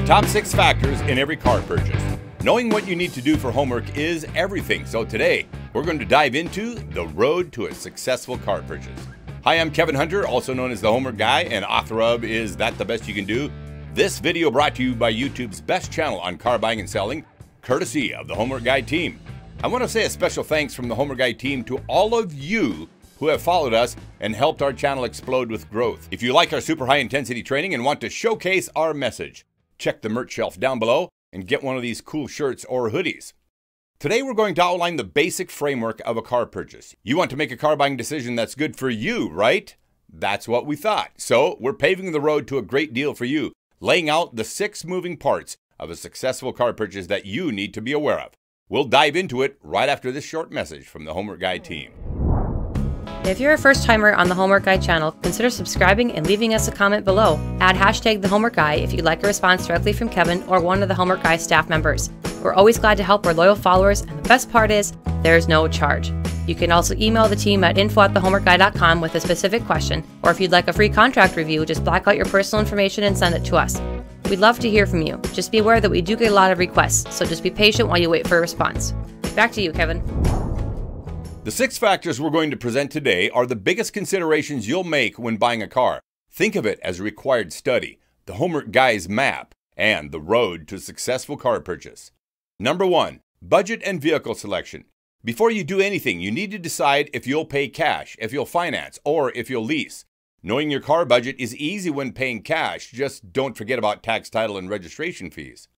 The top six factors in every car purchase. Knowing what you need to do for homework is everything, so today we're going to dive into the road to a successful car purchase. Hi, I'm Kevin Hunter, also known as the Homework Guy, and author of Is That the Best You Can Do? This video brought to you by YouTube's best channel on car buying and selling, courtesy of the Homework Guy team. I want to say a special thanks from the Homework Guy team to all of you who have followed us and helped our channel explode with growth. If you like our super high intensity training and want to showcase our message, Check the merch shelf down below and get one of these cool shirts or hoodies. Today we're going to outline the basic framework of a car purchase. You want to make a car buying decision that's good for you, right? That's what we thought. So we're paving the road to a great deal for you, laying out the six moving parts of a successful car purchase that you need to be aware of. We'll dive into it right after this short message from the Homework Guy team. If you're a first timer on the Homework Guy channel, consider subscribing and leaving us a comment below. Add hashtag the Homework Guy if you'd like a response directly from Kevin or one of the Homework Guy staff members. We're always glad to help our loyal followers, and the best part is, there's no charge. You can also email the team at info at thehomeworkguy.com with a specific question, or if you'd like a free contract review, just black out your personal information and send it to us. We'd love to hear from you. Just be aware that we do get a lot of requests, so just be patient while you wait for a response. Back to you, Kevin. The six factors we're going to present today are the biggest considerations you'll make when buying a car. Think of it as a required study, the Homework Guy's map, and the road to successful car purchase. Number one, budget and vehicle selection. Before you do anything, you need to decide if you'll pay cash, if you'll finance, or if you'll lease. Knowing your car budget is easy when paying cash, just don't forget about tax, title, and registration fees.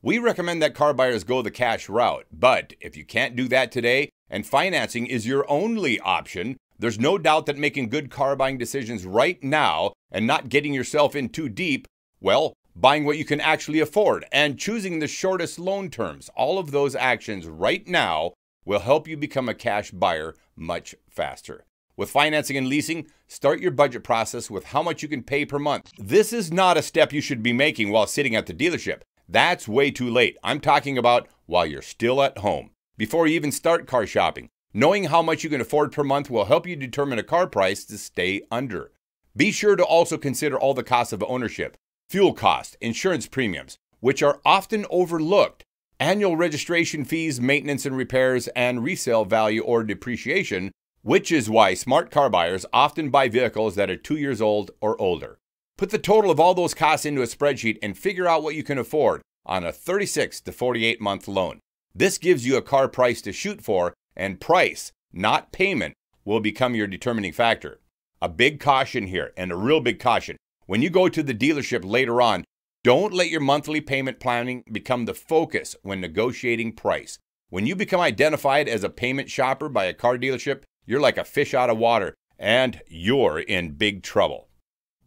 We recommend that car buyers go the cash route, but if you can't do that today, and financing is your only option, there's no doubt that making good car buying decisions right now and not getting yourself in too deep, well, buying what you can actually afford and choosing the shortest loan terms, all of those actions right now will help you become a cash buyer much faster. With financing and leasing, start your budget process with how much you can pay per month. This is not a step you should be making while sitting at the dealership. That's way too late. I'm talking about while you're still at home before you even start car shopping. Knowing how much you can afford per month will help you determine a car price to stay under. Be sure to also consider all the costs of ownership fuel costs, insurance premiums, which are often overlooked, annual registration fees, maintenance and repairs, and resale value or depreciation, which is why smart car buyers often buy vehicles that are two years old or older. Put the total of all those costs into a spreadsheet and figure out what you can afford on a 36 to 48 month loan. This gives you a car price to shoot for, and price, not payment, will become your determining factor. A big caution here, and a real big caution. When you go to the dealership later on, don't let your monthly payment planning become the focus when negotiating price. When you become identified as a payment shopper by a car dealership, you're like a fish out of water, and you're in big trouble.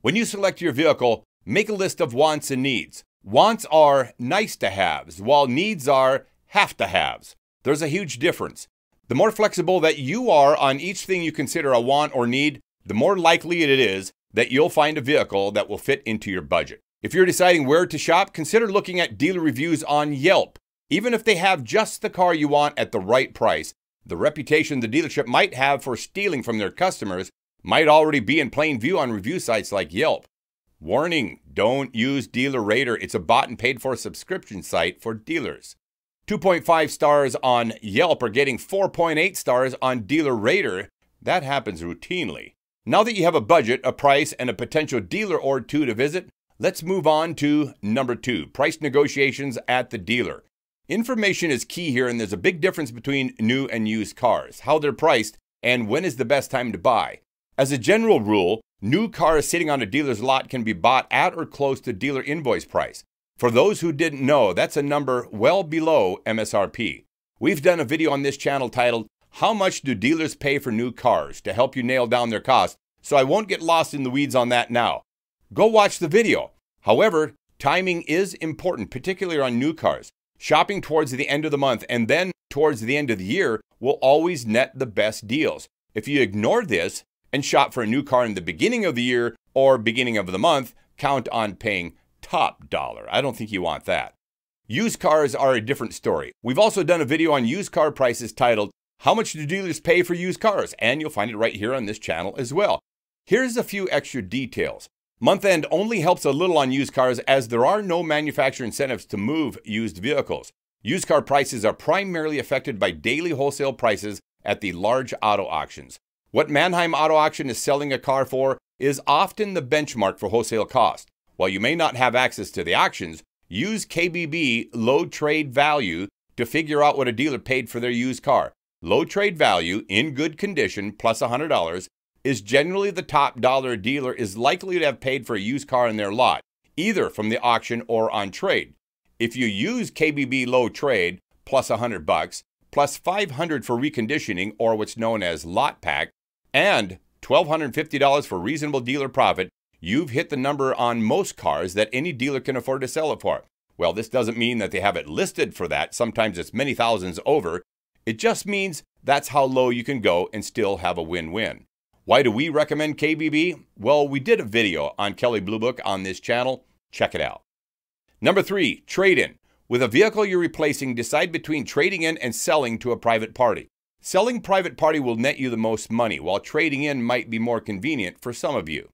When you select your vehicle, make a list of wants and needs. Wants are nice to haves, while needs are have to haves. There's a huge difference. The more flexible that you are on each thing you consider a want or need, the more likely it is that you'll find a vehicle that will fit into your budget. If you're deciding where to shop, consider looking at dealer reviews on Yelp. Even if they have just the car you want at the right price, the reputation the dealership might have for stealing from their customers might already be in plain view on review sites like Yelp. Warning, don't use Dealer Raider. It's a bought and paid for subscription site for dealers. 2.5 stars on Yelp are getting 4.8 stars on Dealer Rater. That happens routinely. Now that you have a budget, a price, and a potential dealer or two to visit, let's move on to number two price negotiations at the dealer. Information is key here, and there's a big difference between new and used cars, how they're priced, and when is the best time to buy. As a general rule, new cars sitting on a dealer's lot can be bought at or close to dealer invoice price. For those who didn't know, that's a number well below MSRP. We've done a video on this channel titled, How Much Do Dealers Pay for New Cars to help you nail down their cost, so I won't get lost in the weeds on that now. Go watch the video. However, timing is important, particularly on new cars. Shopping towards the end of the month and then towards the end of the year will always net the best deals. If you ignore this and shop for a new car in the beginning of the year or beginning of the month, count on paying top dollar. I don't think you want that. Used cars are a different story. We've also done a video on used car prices titled, How Much Do Dealers Pay for Used Cars? And you'll find it right here on this channel as well. Here's a few extra details. Month end only helps a little on used cars as there are no manufacturer incentives to move used vehicles. Used car prices are primarily affected by daily wholesale prices at the large auto auctions. What Mannheim Auto Auction is selling a car for is often the benchmark for wholesale cost. While you may not have access to the auctions, use KBB low trade value to figure out what a dealer paid for their used car. Low trade value in good condition plus $100 is generally the top dollar a dealer is likely to have paid for a used car in their lot, either from the auction or on trade. If you use KBB low trade plus 100 bucks, plus 500 for reconditioning or what's known as lot pack, and $1250 for reasonable dealer profit, you've hit the number on most cars that any dealer can afford to sell it for. Well, this doesn't mean that they have it listed for that. Sometimes it's many thousands over. It just means that's how low you can go and still have a win-win. Why do we recommend KBB? Well, we did a video on Kelly Blue Book on this channel. Check it out. Number three, trade-in. With a vehicle you're replacing, decide between trading in and selling to a private party. Selling private party will net you the most money, while trading in might be more convenient for some of you.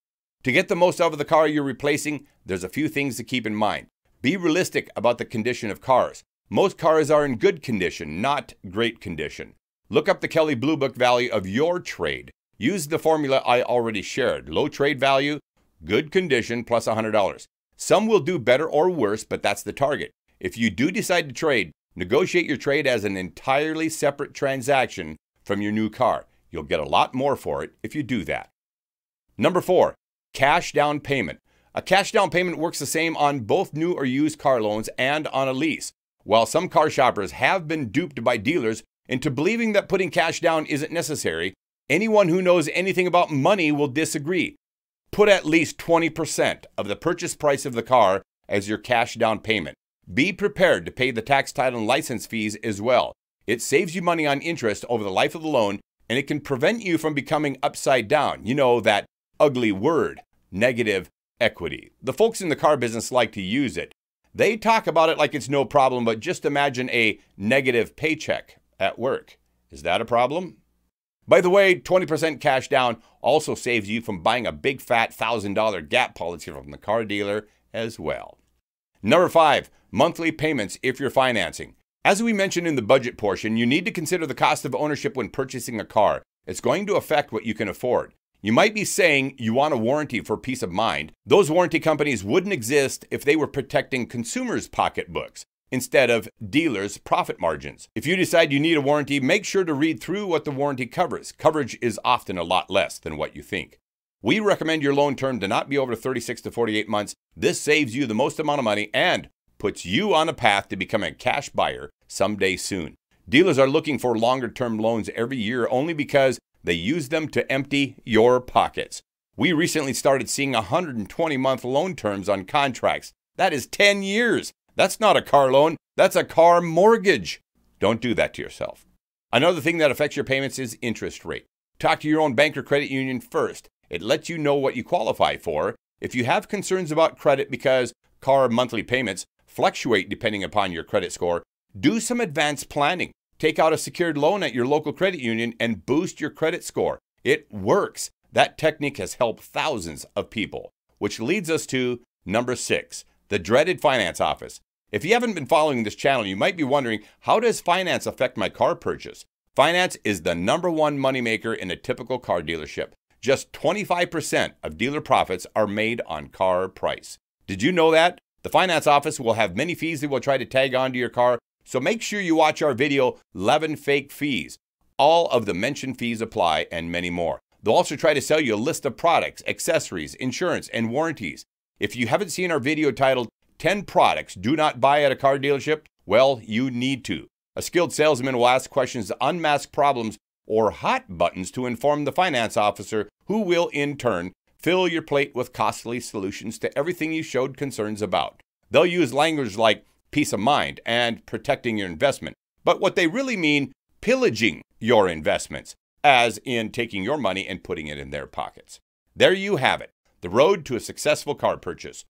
To get the most out of the car you're replacing, there's a few things to keep in mind. Be realistic about the condition of cars. Most cars are in good condition, not great condition. Look up the Kelly Blue Book value of your trade. Use the formula I already shared low trade value, good condition, plus $100. Some will do better or worse, but that's the target. If you do decide to trade, negotiate your trade as an entirely separate transaction from your new car. You'll get a lot more for it if you do that. Number four, Cash down payment. A cash down payment works the same on both new or used car loans and on a lease. While some car shoppers have been duped by dealers into believing that putting cash down isn't necessary, anyone who knows anything about money will disagree. Put at least 20% of the purchase price of the car as your cash down payment. Be prepared to pay the tax, title, and license fees as well. It saves you money on interest over the life of the loan and it can prevent you from becoming upside down. You know, that ugly word, negative equity. The folks in the car business like to use it. They talk about it like it's no problem, but just imagine a negative paycheck at work. Is that a problem? By the way, 20% cash down also saves you from buying a big fat $1,000 gap policy from the car dealer as well. Number five, monthly payments if you're financing. As we mentioned in the budget portion, you need to consider the cost of ownership when purchasing a car. It's going to affect what you can afford. You might be saying you want a warranty for peace of mind. Those warranty companies wouldn't exist if they were protecting consumers' pocketbooks instead of dealers' profit margins. If you decide you need a warranty, make sure to read through what the warranty covers. Coverage is often a lot less than what you think. We recommend your loan term to not be over 36 to 48 months. This saves you the most amount of money and puts you on a path to becoming a cash buyer someday soon. Dealers are looking for longer term loans every year only because they use them to empty your pockets. We recently started seeing 120 month loan terms on contracts. That is 10 years. That's not a car loan, that's a car mortgage. Don't do that to yourself. Another thing that affects your payments is interest rate. Talk to your own bank or credit union first. It lets you know what you qualify for. If you have concerns about credit because car monthly payments fluctuate depending upon your credit score, do some advanced planning. Take out a secured loan at your local credit union and boost your credit score. It works. That technique has helped thousands of people, which leads us to number six, the dreaded finance office. If you haven't been following this channel, you might be wondering, how does finance affect my car purchase? Finance is the number one moneymaker in a typical car dealership. Just 25% of dealer profits are made on car price. Did you know that? The finance office will have many fees they will try to tag onto your car so make sure you watch our video, 11 Fake Fees. All of the mentioned fees apply and many more. They'll also try to sell you a list of products, accessories, insurance, and warranties. If you haven't seen our video titled 10 Products Do Not Buy at a Car Dealership, well, you need to. A skilled salesman will ask questions to unmask problems or hot buttons to inform the finance officer, who will in turn fill your plate with costly solutions to everything you showed concerns about. They'll use language like peace of mind and protecting your investment, but what they really mean pillaging your investments, as in taking your money and putting it in their pockets. There you have it the road to a successful car purchase.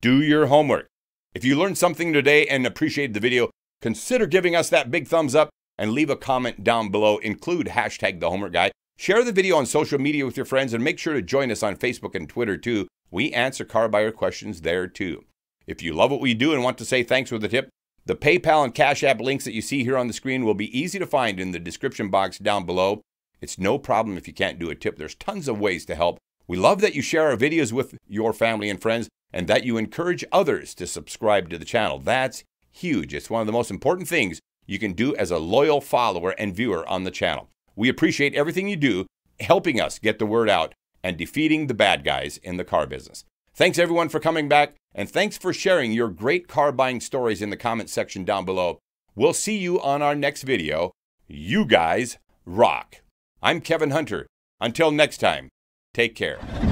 Do your homework. If you learned something today and appreciated the video, consider giving us that big thumbs up and leave a comment down below. Include hashtag the homework guy. Share the video on social media with your friends and make sure to join us on Facebook and Twitter too. We answer car buyer questions there too. If you love what we do and want to say thanks with a tip, the PayPal and Cash App links that you see here on the screen will be easy to find in the description box down below. It's no problem if you can't do a tip. There's tons of ways to help. We love that you share our videos with your family and friends and that you encourage others to subscribe to the channel. That's huge. It's one of the most important things you can do as a loyal follower and viewer on the channel. We appreciate everything you do helping us get the word out and defeating the bad guys in the car business. Thanks everyone for coming back, and thanks for sharing your great car buying stories in the comment section down below. We'll see you on our next video. You guys rock. I'm Kevin Hunter. Until next time, take care.